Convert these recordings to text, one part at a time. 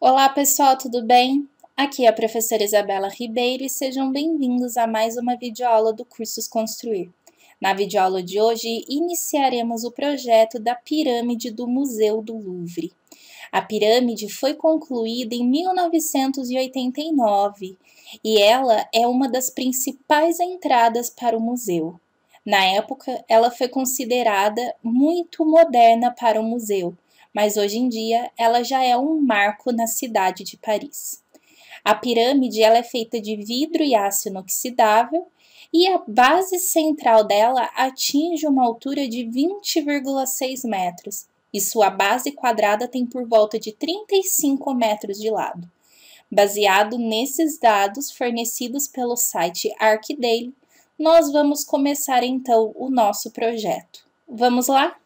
Olá pessoal, tudo bem? Aqui é a professora Isabela Ribeiro e sejam bem-vindos a mais uma videoaula do Cursos Construir. Na videoaula de hoje, iniciaremos o projeto da pirâmide do Museu do Louvre. A pirâmide foi concluída em 1989 e ela é uma das principais entradas para o museu. Na época, ela foi considerada muito moderna para o museu, mas hoje em dia ela já é um marco na cidade de Paris. A pirâmide ela é feita de vidro e aço inoxidável e a base central dela atinge uma altura de 20,6 metros, e sua base quadrada tem por volta de 35 metros de lado. Baseado nesses dados fornecidos pelo site ArcDaily, nós vamos começar então o nosso projeto. Vamos lá?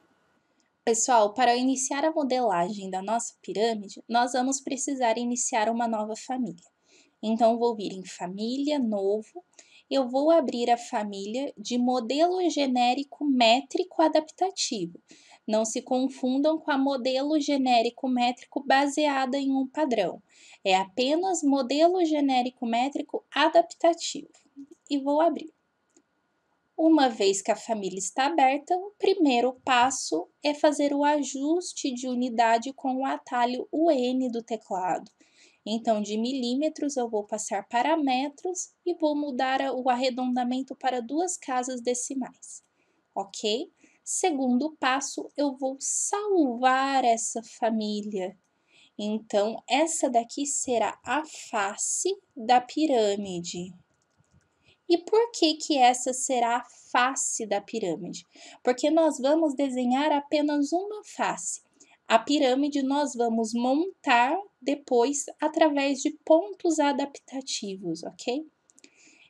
Pessoal, para iniciar a modelagem da nossa pirâmide, nós vamos precisar iniciar uma nova família. Então, vou vir em Família, Novo, eu vou abrir a família de modelo genérico métrico adaptativo. Não se confundam com a modelo genérico métrico baseada em um padrão. É apenas modelo genérico métrico adaptativo. E vou abrir. Uma vez que a família está aberta, o primeiro passo é fazer o ajuste de unidade com o atalho UN do teclado. Então, de milímetros eu vou passar para metros e vou mudar o arredondamento para duas casas decimais, ok? Segundo passo, eu vou salvar essa família. Então, essa daqui será a face da pirâmide. E por que que essa será a face da pirâmide? Porque nós vamos desenhar apenas uma face. A pirâmide nós vamos montar depois através de pontos adaptativos, ok?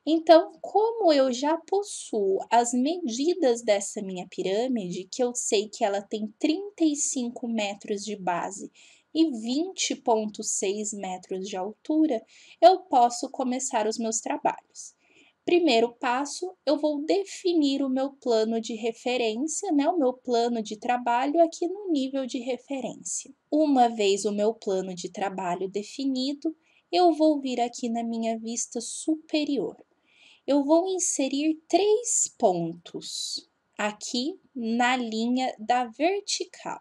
Então, como eu já possuo as medidas dessa minha pirâmide, que eu sei que ela tem 35 metros de base e 20,6 metros de altura, eu posso começar os meus trabalhos. Primeiro passo, eu vou definir o meu plano de referência, né, o meu plano de trabalho aqui no nível de referência. Uma vez o meu plano de trabalho definido, eu vou vir aqui na minha vista superior. Eu vou inserir três pontos aqui na linha da vertical.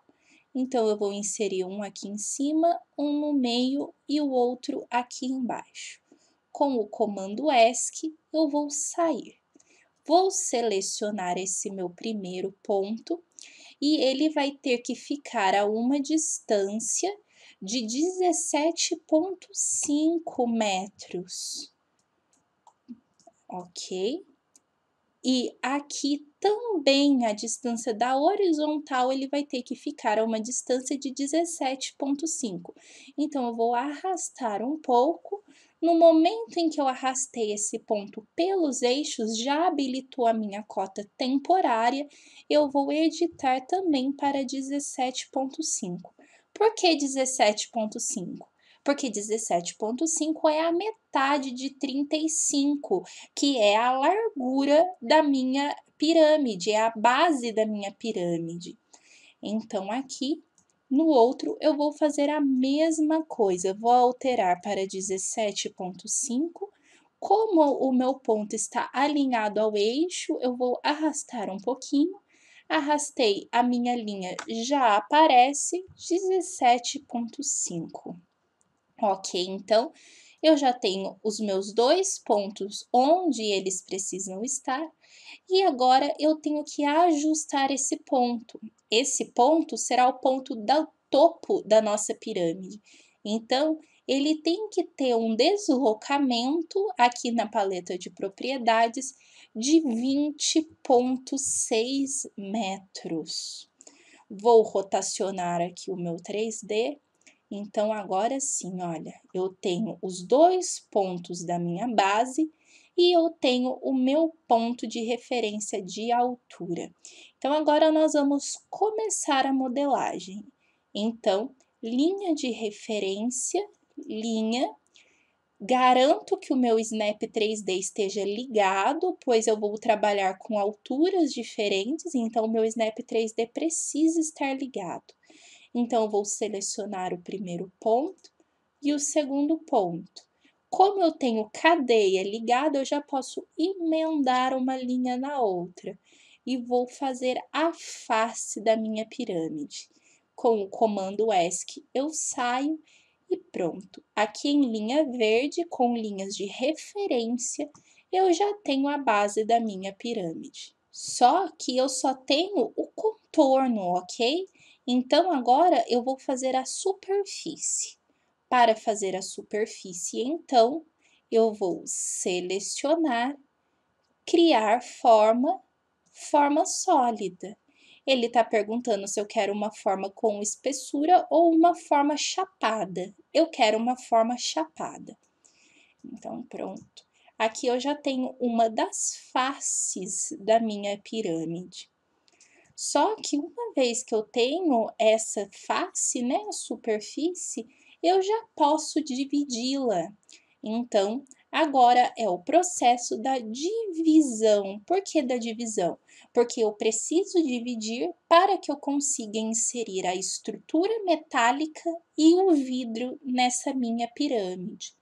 Então, eu vou inserir um aqui em cima, um no meio e o outro aqui embaixo. Com o comando ESC, eu vou sair. Vou selecionar esse meu primeiro ponto e ele vai ter que ficar a uma distância de 17,5 metros. Ok? E aqui também a distância da horizontal ele vai ter que ficar a uma distância de 17,5. Então, eu vou arrastar um pouco no momento em que eu arrastei esse ponto pelos eixos, já habilitou a minha cota temporária, eu vou editar também para 17.5. Por que 17.5? Porque 17.5 é a metade de 35, que é a largura da minha pirâmide, é a base da minha pirâmide. Então, aqui no outro, eu vou fazer a mesma coisa, vou alterar para 17,5. Como o meu ponto está alinhado ao eixo, eu vou arrastar um pouquinho. Arrastei, a minha linha já aparece 17,5. Ok, então eu já tenho os meus dois pontos onde eles precisam estar e agora eu tenho que ajustar esse ponto. Esse ponto será o ponto do topo da nossa pirâmide. Então, ele tem que ter um deslocamento aqui na paleta de propriedades de 20,6 metros. Vou rotacionar aqui o meu 3D. Então, agora sim, olha, eu tenho os dois pontos da minha base e eu tenho o meu ponto de referência de altura. Então, agora nós vamos começar a modelagem. Então, linha de referência, linha. Garanto que o meu Snap 3D esteja ligado, pois eu vou trabalhar com alturas diferentes, então o meu Snap 3D precisa estar ligado. Então, vou selecionar o primeiro ponto e o segundo ponto. Como eu tenho cadeia ligada, eu já posso emendar uma linha na outra e vou fazer a face da minha pirâmide. Com o comando ESC, eu saio e pronto. Aqui em linha verde, com linhas de referência, eu já tenho a base da minha pirâmide. Só que eu só tenho o contorno, ok? Então, agora eu vou fazer a superfície. Para fazer a superfície, então, eu vou selecionar, criar forma, forma sólida. Ele está perguntando se eu quero uma forma com espessura ou uma forma chapada. Eu quero uma forma chapada. Então, pronto. Aqui eu já tenho uma das faces da minha pirâmide. Só que uma vez que eu tenho essa face, né, a superfície, eu já posso dividi-la. Então, agora é o processo da divisão. Por que da divisão? Porque eu preciso dividir para que eu consiga inserir a estrutura metálica e o vidro nessa minha pirâmide.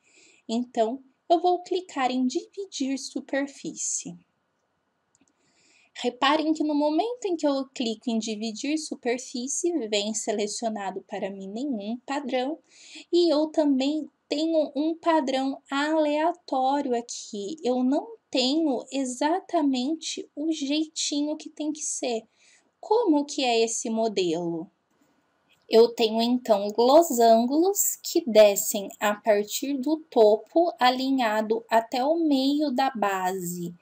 Então, eu vou clicar em dividir superfície. Reparem que no momento em que eu clico em dividir superfície, vem selecionado para mim nenhum padrão e eu também tenho um padrão aleatório aqui. Eu não tenho exatamente o jeitinho que tem que ser. Como que é esse modelo? Eu tenho então losângulos que descem a partir do topo alinhado até o meio da base.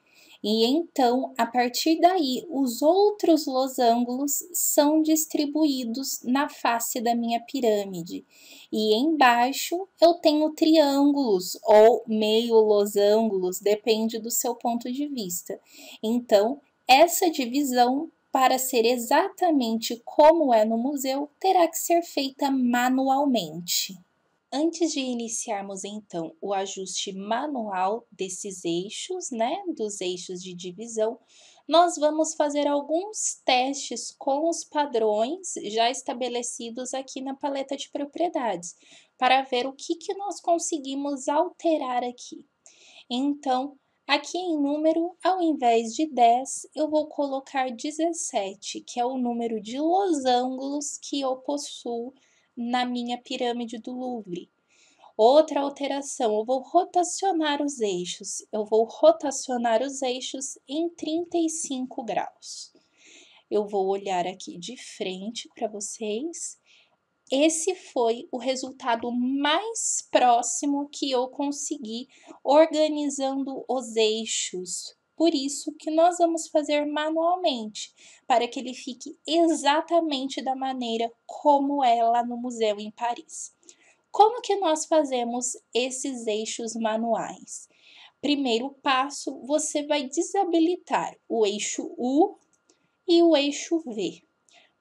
E então, a partir daí, os outros losangulos são distribuídos na face da minha pirâmide. E embaixo eu tenho triângulos ou meio losângulos, depende do seu ponto de vista. Então, essa divisão para ser exatamente como é no museu, terá que ser feita manualmente. Antes de iniciarmos então o ajuste manual desses eixos, né, dos eixos de divisão, nós vamos fazer alguns testes com os padrões já estabelecidos aqui na paleta de propriedades, para ver o que, que nós conseguimos alterar aqui. Então, aqui em número, ao invés de 10, eu vou colocar 17, que é o número de losângulos que eu possuo na minha pirâmide do Louvre. Outra alteração, eu vou rotacionar os eixos. Eu vou rotacionar os eixos em 35 graus. Eu vou olhar aqui de frente para vocês. Esse foi o resultado mais próximo que eu consegui organizando os eixos por isso que nós vamos fazer manualmente, para que ele fique exatamente da maneira como é lá no museu em Paris. Como que nós fazemos esses eixos manuais? Primeiro passo, você vai desabilitar o eixo U e o eixo V.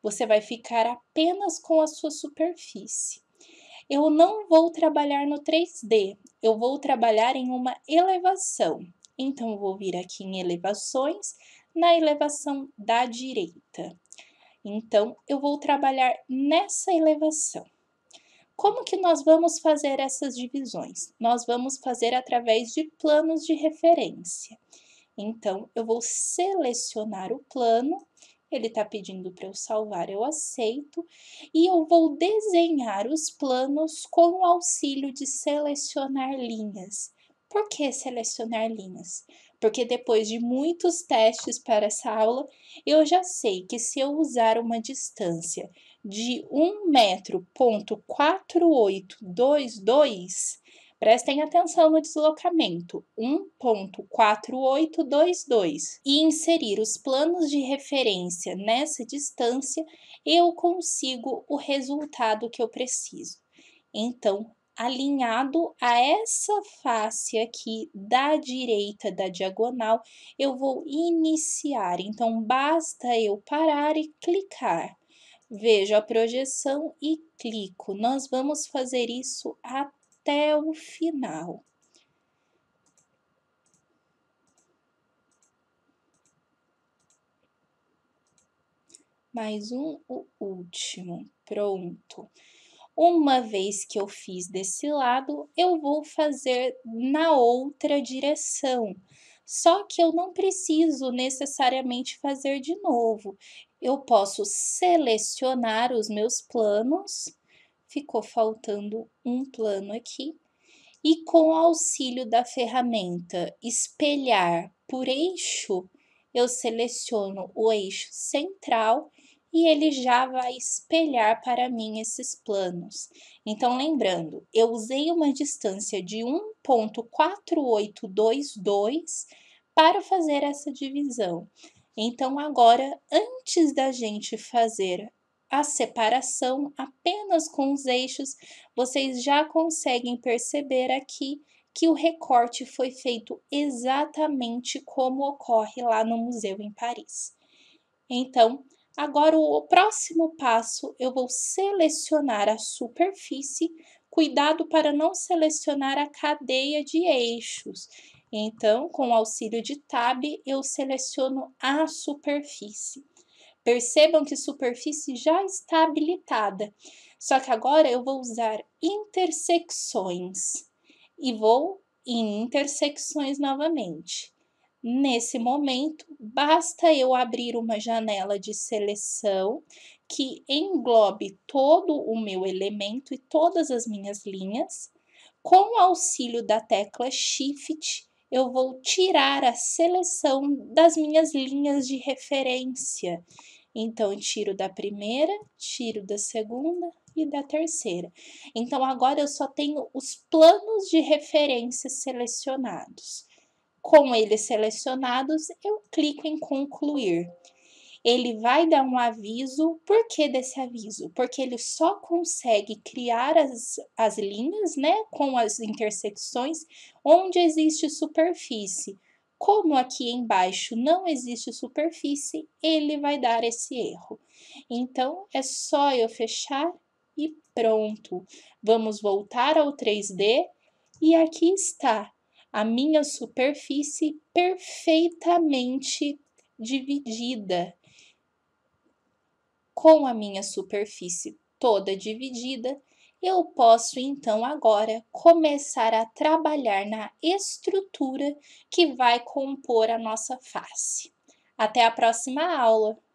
Você vai ficar apenas com a sua superfície eu não vou trabalhar no 3D, eu vou trabalhar em uma elevação. Então, eu vou vir aqui em elevações, na elevação da direita. Então, eu vou trabalhar nessa elevação. Como que nós vamos fazer essas divisões? Nós vamos fazer através de planos de referência. Então, eu vou selecionar o plano, ele está pedindo para eu salvar, eu aceito, e eu vou desenhar os planos com o auxílio de selecionar linhas por que selecionar linhas? Porque depois de muitos testes para essa aula, eu já sei que se eu usar uma distância de 1 metro ponto prestem atenção no deslocamento, 1.4822, e inserir os planos de referência nessa distância, eu consigo o resultado que eu preciso. Então, alinhado a essa face aqui da direita da diagonal, eu vou iniciar. Então, basta eu parar e clicar. Vejo a projeção e clico. Nós vamos fazer isso até o final. Mais um, o último. Pronto. Uma vez que eu fiz desse lado, eu vou fazer na outra direção. Só que eu não preciso necessariamente fazer de novo. Eu posso selecionar os meus planos. Ficou faltando um plano aqui. E com auxílio da ferramenta espelhar por eixo, eu seleciono o eixo central e ele já vai espelhar para mim esses planos. Então, lembrando, eu usei uma distância de 1,4822 para fazer essa divisão. Então, agora, antes da gente fazer a separação apenas com os eixos, vocês já conseguem perceber aqui que o recorte foi feito exatamente como ocorre lá no museu em Paris. Então, Agora, o próximo passo, eu vou selecionar a superfície. Cuidado para não selecionar a cadeia de eixos. Então, com o auxílio de Tab, eu seleciono a superfície. Percebam que superfície já está habilitada, só que agora eu vou usar intersecções e vou em intersecções novamente. Nesse momento, basta eu abrir uma janela de seleção que englobe todo o meu elemento e todas as minhas linhas. Com o auxílio da tecla Shift, eu vou tirar a seleção das minhas linhas de referência. Então, tiro da primeira, tiro da segunda e da terceira. Então, agora eu só tenho os planos de referência selecionados. Com eles selecionados, eu clico em concluir. Ele vai dar um aviso, por que desse aviso? Porque ele só consegue criar as, as linhas, né, com as intersecções, onde existe superfície. Como aqui embaixo não existe superfície, ele vai dar esse erro. Então, é só eu fechar e pronto. Vamos voltar ao 3D e aqui está a minha superfície perfeitamente dividida. Com a minha superfície toda dividida, eu posso então agora começar a trabalhar na estrutura que vai compor a nossa face. Até a próxima aula!